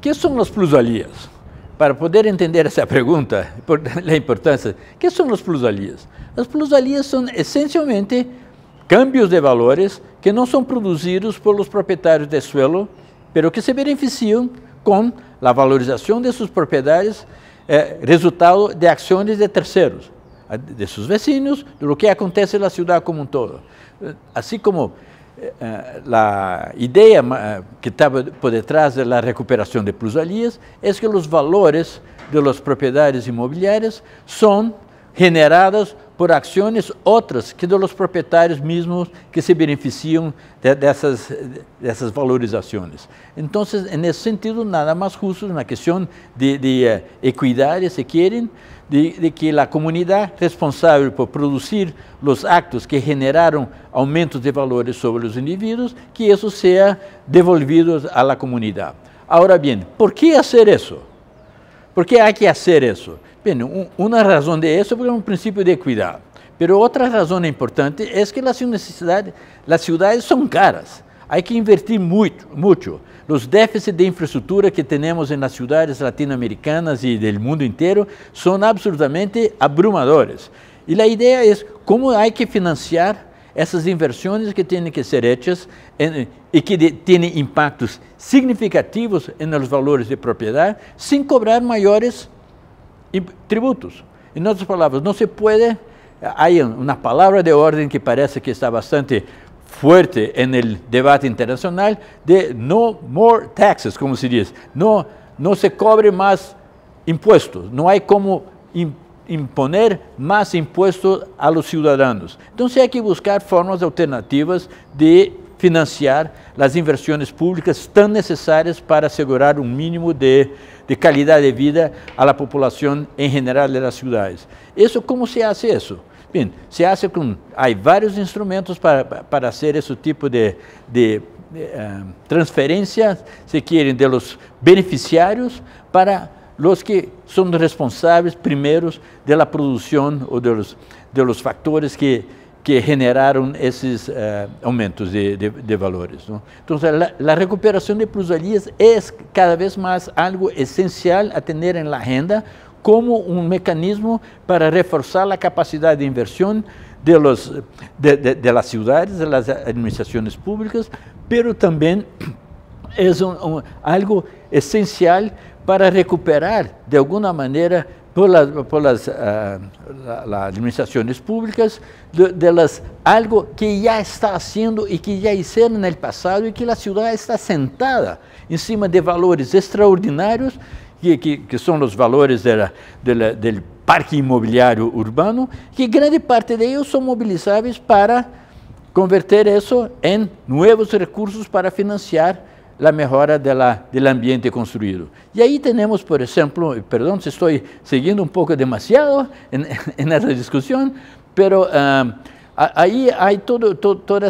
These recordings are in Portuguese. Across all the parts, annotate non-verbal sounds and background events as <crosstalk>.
que são as plusalias? Para poder entender essa pergunta, <laughs> a importância, que são as plusalias? As plusalias são essencialmente cambios de valores que não são produzidos pelos proprietários de suelo, pero que se beneficiam com a valorização de suas propriedades, eh, resultado de ações de terceiros, de seus vizinhos, do que acontece na cidade como um todo. Eh, assim como eh, a ideia eh, que estava por detrás de recuperação de plusvalías é que os valores de las propriedades imobiliárias são generados por ações outras que dos proprietários mesmos que se beneficiam de, dessas, dessas valorizações. Então, nesse sentido, nada mais justo na questão de, de eh, equidade, se querem, de, de, que a comunidade responsável por produzir os actos que geraram aumentos de valores sobre os indivíduos, que isso seja devolvido à comunidade. Agora bem, por que fazer isso? Por que há que fazer isso? Bem, uma razão de isso é um princípio de equidade. Mas outra razão importante é que as necessidades, as cidades são caras. Há que invertir muito, muito. Os déficits de infraestrutura que temos nas cidades latino-americanas e do mundo inteiro são absolutamente abrumadores. E a ideia é como há que financiar essas inversões que têm que ser feitas e que têm impactos significativos nos valores de propriedade, sem cobrar maiores e tributos. Em outras palavras, não se pode, há uma palavra de ordem que parece que está bastante forte no debate internacional, de no more taxes, como se diz, não, não se cobre mais impostos, não há como imponer mais impostos a cidadãos então Então, há que buscar formas alternativas de financiar as inversões públicas tão necessárias para assegurar um mínimo de de calidad de vida a la población en general de las ciudades. ¿Eso cómo se hace eso? Bien, se hace con, hay varios instrumentos para, para hacer ese tipo de, de, de uh, eh, se quieren, de los beneficiarios para los que son responsables primeros de la producción o de los, de los factores que que generaron esos eh, aumentos de, de, valores. Entonces, la recuperación de plusvalías es cada vez más algo esencial a tener en em la agenda como un um mecanismo para reforzar la capacidad de inversión de, los, de, las ciudades, de las administraciones públicas, pero también é um algo essencial para recuperar de alguma maneira por, por uh, públicas de, de las, algo que já está sendo e que já hicieron no passado e que a cidade está sentada em cima de valores extraordinários que, que, que são os valores da, da, do parque imobiliário urbano, que grande parte deles são mobilizáveis para converter isso em novos recursos para financiar la mejora de la, del ambiente construido. Y ahí tenemos, por ejemplo, perdón si estoy siguiendo un poco demasiado en, <laughs> en esta discusión, pero um, ahí hay toda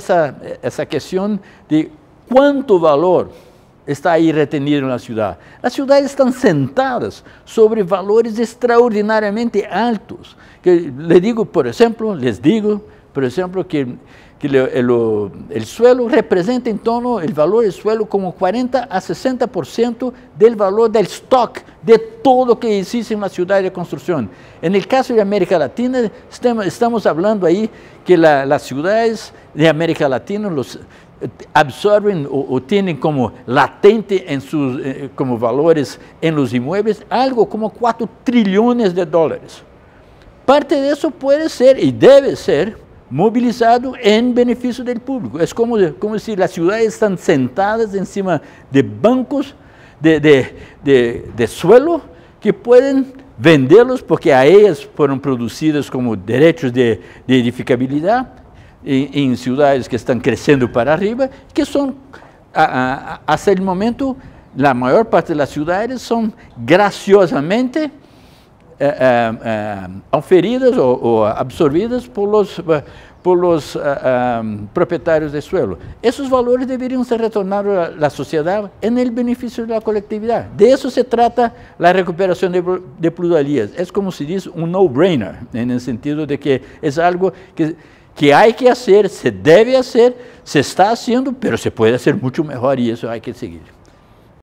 esa, cuestión de cuánto valor está ahí retenido en la ciudad. Las ciudades están sentadas sobre valores extraordinariamente altos. Que le digo, por ejemplo, les digo, por ejemplo, que que eh, el, suelo representa en torno, el valor del suelo como 40 a 60% del valor del stock de todo lo que existe en la ciudad de construcción. En el caso de América Latina, estamos hablando ahí que las ciudades de América Latina los eh, absorben o, tienen como latente en sus eh, como valores en los inmuebles algo como 4 trillones de dólares. Parte de eso puede ser y debe ser movilizado en beneficio del público. Es como, como si las ciudades están sentadas encima de bancos de, suelo que pueden venderlos porque a ellas fueron producidas como derechos de, edificabilidad en, ciudades que están creciendo para arriba, que son hasta el momento la mayor parte de las ciudades son graciosamente auferidas eh, eh, eh, o absorbidas por los propietarios del de suelo. Esos valores deberían ser retornados a la sociedad en el beneficio De la colectividad. De eso se trata la recuperación de, pluralías Es como se dice un no-brainer, en el sentido de que es algo que hay que hacer, se debe hacer, se está haciendo, pero se puede hacer mucho mejor y eso hay que seguir.